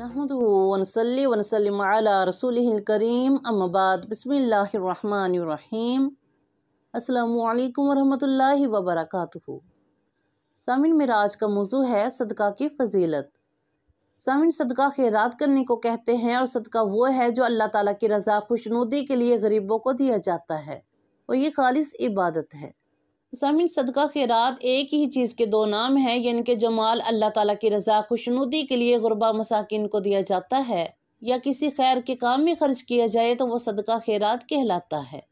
नहमदू वनसली वनसलम करीम अम्बाद बसमीम अल्लाम वरहमल वबरक सामिन मराज का मौजू है सदका की फजीलत सामिन सदका खैरात करने को कहते हैं और सदका वो है जो अल्लाह ताली की रज़ा खुशनुदी के लिए गरीबों को दिया जाता है और ये ख़ालिश इबादत है सामिन सदका खैरात एक ही चीज़ के दो नाम हैं यानी कि जमाल अल्लाह ताला की रजा खुशनुदी के लिए गुरबा मसाकिन को दिया जाता है या किसी खैर के काम में खर्च किया जाए तो वह सदका खैरात कहलाता है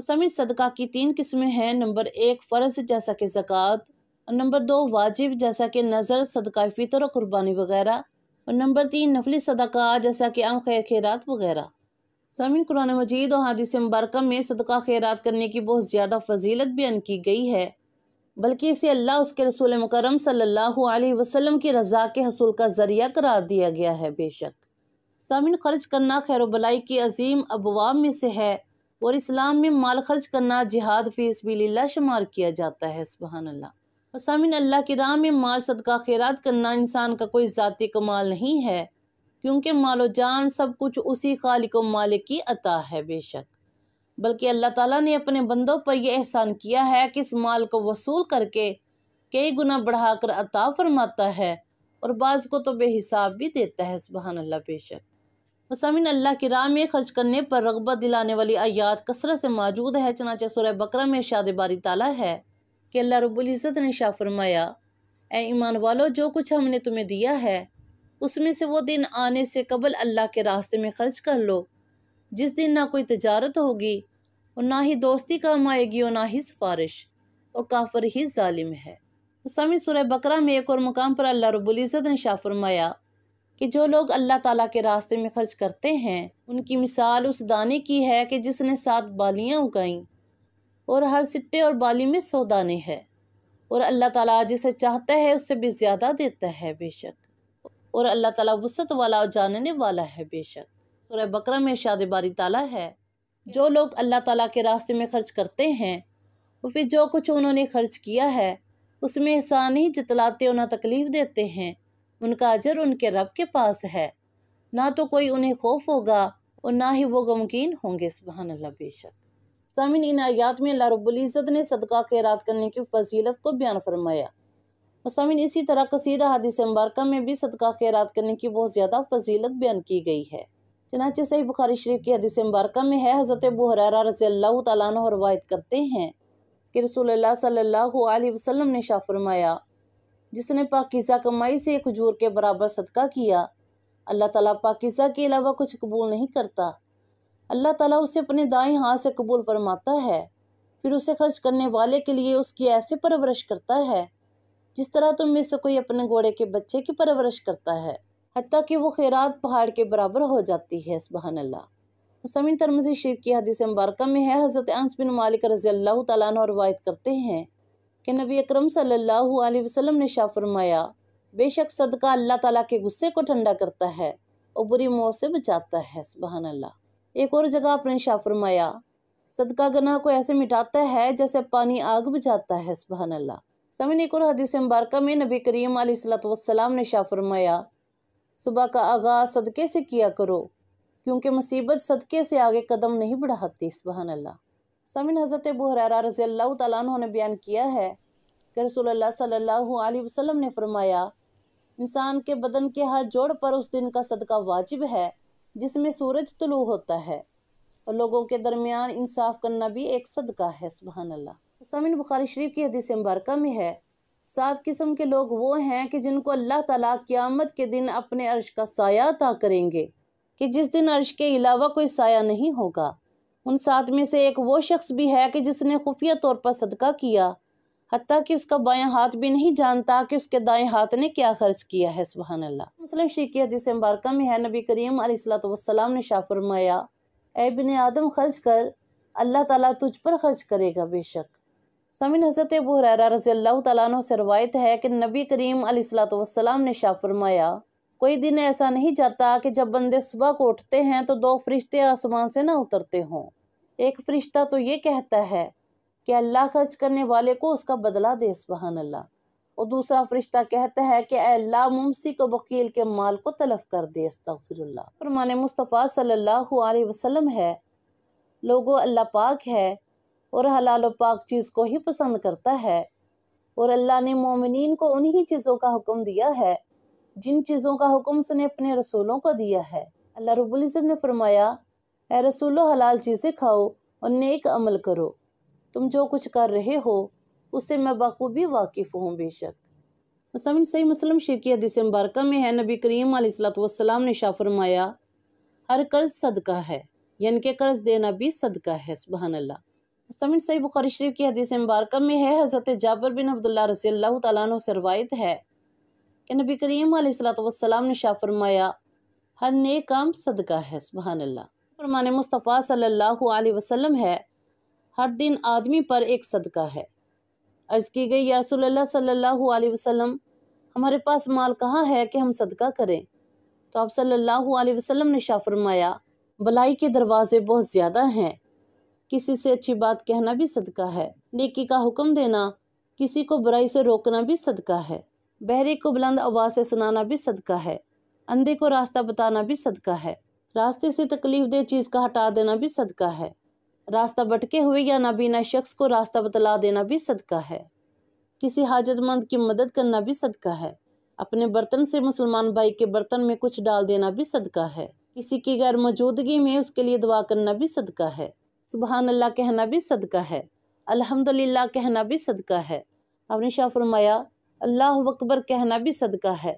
मसामिन सदका की तीन किस्में हैं नंबर एक फ़र्ज जैसा कि जक़ात और नंबर दो वाजिब जैसा कि नज़र सदका फ़ितर और कुर्बानी वगैरह और नंबर तीन नफली सदका जैसा कि आम खैर खैरात वगैरह सामिन कुरान मजीद और हादिस मुबारक में सदका खैरत करने की बहुत ज़्यादा फजीलत बयान की गई है बल्कि इसे अल्लाह उसके रसूल मकरम सल्लल्लाहु अलैहि वसल्लम की रज़ा के हसूल का ज़रिया करार दिया गया है बेशक सामिन खर्च करना खैर भलाई की अजीम अबवाब में से है और इस्लाम में माल खर्च करना जिहाद फीस बिल्ला शुमार किया जाता है सुबहान अल्लाह और सामिन अल्लाह की राह में माल सदका खैरत करना इंसान का कोई ज़ाती कमाल नहीं है क्योंकि मालो जान सब कुछ उसी खालिक मालिक की अता है बेशक बल्कि अल्लाह ताला ने अपने बंदों पर यह एहसान किया है कि इस माल को वसूल करके कई गुना बढ़ाकर अता फरमाता है और बाज़ को तो बेहिसाब भी देता है सुबहान अल्लाह बेशक मसामिन अल्लाह की राह में खर्च करने पर रगबत दिलाने वाली आयात कसरत से मौजूद है चनाचे सुर बकरा में शाद बारी ताला है कि अल्लाह रबुल्ज़त ने शाह फरमाया ए ईमान वालों जो कुछ हमने तुम्हें दिया है उसमें से वो दिन आने से कबल अल्लाह के रास्ते में ख़र्च कर लो जिस दिन ना कोई तजारत होगी और ना ही दोस्ती काम आएगी और ना ही सिफारिश और काफर ही ालिम है तो समी सुरह बकरा में एक और मुकाम पर अल्लाह रबुल्ज़त ने शाह फरमाया कि जो लोग अल्लाह ताला के रास्ते में खर्च करते हैं उनकी मिसाल उस दाने की है कि जिसने सात बालियाँ उगाईं और हर सिट्टे और बाली में सौ दाने हैं और अल्लाह ताला जिसे चाहता है उससे भी ज़्यादा देता है बेशक और अल्लाह ताला वसत वाला जानने वाला है बेशक सूर्य बकरा में शाद बारी ताला है जो लोग अल्लाह ताला के रास्ते में खर्च करते हैं और फिर जो कुछ उन्होंने खर्च किया है उसमें एहसान ही जतलाते और ना तकलीफ़ देते हैं उनका अजर उनके रब के पास है ना तो कोई उन्हें खौफ होगा और ना ही वो गमगीन होंगे सुबहान अल्लाह बेशक सामिन इन आयात में अल्लाह रब्बुल इज़्ज़त ने सदका के रात करने की फजीलत को बयान फरमाया मसामिन इसी तरह कसीर हदीस मुबारक में भी सदका खैरात करने की बहुत ज़्यादा फजीलत बयान की गई है चनाचे सही बुखारी शरीफ की हदीस मुबारक में है हज़रत बहरा रजी अल्लाह तु रवायत करते हैं कि रसोल्ला सल्ला वसम ने शाह फरमाया जिसने पाकिज़ा कमाई से खजूर के बराबर सदका किया अल्लाह ताला पाकिज़ा के अलावा कुछ कबूल नहीं करता अल्लाह ताला उसे अपने दाएँ हाथ से कबूल फरमाता है फिर उसे खर्च करने वाले के लिए उसकी ऐसे परवरिश करता है जिस तरह तुम तो में से कोई अपने घोड़े के बच्चे की परवरिश करता है हती कि वो खैरात पहाड़ के बराबर हो जाती है सुबहान अल्लाह मुसमिन तरमजी शेर की हदीस मुबारक में है हज़रत अंस बिन मालिक रज़ी अल्लाह तन करते हैं कि नबी अकरम सल्लल्लाहु अलैहि वसल्लम ने शाह फरमाया बेशक सदका अल्लाह ताला के गुस्से को ठंडा करता है और बुरी मौत से बचाता है सुबहान अल्लाह एक और जगह अपने शाह फरमाया सदका गना को ऐसे मिटाता है जैसे पानी आग बुझाता है सुबहान अल्लाह समिनकुर हदीस मुबारक में नबी करीम सलाम ने शाह फरमाया सुबह का आगाज़ सदक़े से किया करो क्योंकि मुसीबत सदक़े से आगे कदम नहीं बढ़ाती सुबहान अल्लाह समिन हज़रत बुहरा रज़ी अल्लाह तु ने बयान किया है कि रसूल सल्लल्लाहु अलैहि वसल्लम ने फरमाया इंसान के बदन के हर जोड़ पर उस दिन का सदका वाजिब है जिसमें सूरज तुलू होता है और लोगों के दरमियान इंसाफ करना भी एक सदका है सुबहान अल्लाह समिन बुखारी शरीफ की हदीस मुबारक में है सात किस्म के लोग वो हैं कि जिनको अल्लाह ताला क़यामत के दिन अपने अर्श का साया अता करेंगे कि जिस दिन अर्श के अलावा कोई साया नहीं होगा उन सात में से एक वो शख्स भी है कि जिसने खुफिया तौर पर सदका किया हती कि उसका बाया हाथ भी नहीं जानता कि उसके दाएँ हाथ ने क्या खर्च किया है सुबहान अल्लाह मुस्लिम शरीफ की हदीस मुबारक में है नबी करीम अलैहिस्सलाम ने शाह फरमाया ए बिन आदम खर्च कर अल्लाह ताला तुझ पर खर्च करेगा बेशक समिन हज़रत अबू हरारा रज़ी अल्लाह तु से रवायत है कि नबी करीम अलैहिस्सलाम ने शाह फरमाया कोई दिन ऐसा नहीं जाता कि जब बंदे सुबह को उठते हैं तो दो फरिश्ते आसमान से ना उतरते हों एक फरिश्ता तो ये कहता है कि अल्लाह खर्च करने वाले को उसका बदला दे सुबहान अल्लाह और दूसरा फरिश्ता कहता है कि अल्लाह मुमसी को वकील के माल को तलफ कर दे फरमान मुस्तफ़ा सल्ला वसलम है लोगो अल्लाह पाक है और हलाल और पाक चीज़ को ही पसंद करता है और अल्लाह ने मोमिन को उन्हीं चीज़ों का हुक्म दिया है जिन चीज़ों का हुक्म उसने अपने रसूलों को दिया है अल्लाह रबुल्ज़त ने फरमाया ए रसूलो हलाल चीज़ें खाओ और नेक अमल करो तुम जो कुछ कर रहे हो उससे मैं बखूबी वाकिफ़ हूँ बेशक मसमिन सही मुस्लिम शेखी हदीस मुबारक में है नबी करीम आसलाम ने शाह फरमाया हर कर्ज सदका है यानि कि कर्ज देना भी सदका है सुबहानल्ला समिन सही बुखारी शरीफ की हदीस मुबारक में है हज़रत जाबर बिन अब्दुल्ला रसी अल्लाह तु से रवायत है कि नबी करीम सलाम ने शाह फरमाया हर नेक काम सदका है सुबहान फरमान मुस्तफ़ा सल्लल्लाहु अलैहि वसल्लम है हर दिन आदमी पर एक सदका है अर्ज़ की गई यारसोल्ला सल्लल्लाहु अलैहि वसल्लम हमारे पास माल कहाँ है कि हम सदका करें तो आप सल्ला वसलम ने शाह फरमाया भलाई के दरवाज़े बहुत ज़्यादा हैं किसी से अच्छी बात कहना भी सदका है नेकी का हुक्म देना किसी को बुराई से रोकना भी सदका है बहरे को बुलंद आवाज़ से सुनाना भी सदका है अंधे को रास्ता बताना भी सदका है रास्ते से तकलीफ दे चीज़ का हटा देना भी सदका है रास्ता भटके हुए या नाबीना शख्स को रास्ता बतला देना भी सदका है किसी हाजतमंद की मदद करना भी सदका है अपने बर्तन से मुसलमान भाई के बर्तन में कुछ डाल देना भी सदका है किसी की गैर मौजूदगी में उसके लिए दुआ करना भी सदका है सुबहान अल्लाह कहना भी सदका है अल्हम्दुलिल्लाह कहना भी सदका है आपने शाह फरमाया अल्लाह अकबर कहना भी सदका है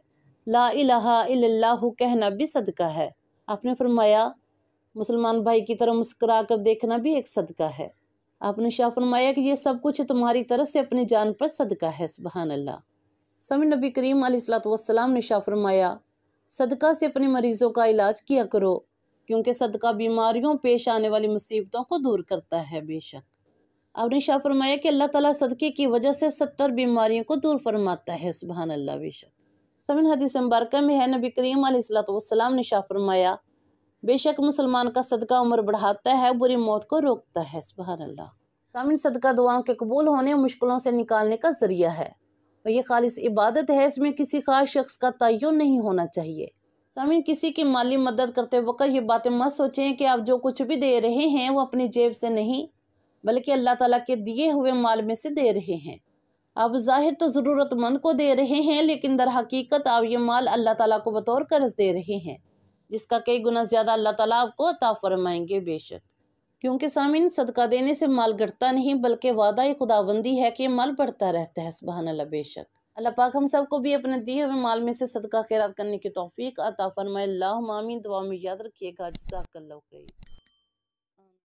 ला इलाहा कहना भी सदका है आपने फरमाया मुसलमान भाई की तरह मुस्करा कर देखना भी एक सदका है आपने शाह फरमाया कि यह सब कुछ तुम्हारी तरफ से अपनी जान पर सदका है सुबहान अल्लाह समी नबी करीम सलाम ने शाह फरमाया सदका से अपने मरीज़ों का इलाज किया करो क्योंकि सदका बीमारियों पेश आने वाली मुसीबतों को दूर करता है बेशक आपने शाह फरमाया कि अल्लाह ताला सदक़े की वजह से सत्तर बीमारियों को दूर फरमाता है सुबहान अल्लाह बेशक समिन हदीस मुबारक में है नबी करीम सलाम ने शाह फरमाया बेशक मुसलमान का सदका उम्र बढ़ाता है बुरी मौत को रोकता है सुबहान अल्लाह सामिन सदका दुआओं के कबूल होने मुश्किलों से निकालने का ज़रिया है और ये खालिश इबादत है इसमें किसी खास शख्स का तयन नहीं होना चाहिए सामिन किसी की माली मदद करते वक्त ये बातें मत सोचें कि आप जो कुछ भी दे रहे हैं वो अपनी जेब से नहीं बल्कि अल्लाह ताला के दिए हुए माल में से दे रहे हैं आप ज़ाहिर तो ज़रूरतमंद को दे रहे हैं लेकिन दर हकीकत आप ये माल अल्लाह ताला को बतौर कर्ज दे रहे हैं जिसका कई गुना ज़्यादा अल्लाह ताला आपको अता फरमाएंगे बेशक क्योंकि सामिन सदका देने से माल घटता नहीं बल्कि वादा खुदाबंदी है कि माल बढ़ता रहता है सुबहान बेशक अल्लाह पाक हम सबको भी अपने दिए हुए माल में से सदका खैरात करने की तोफ़ी अता फरमाए मामी दुआ में याद रखिएगा जजाकल्ला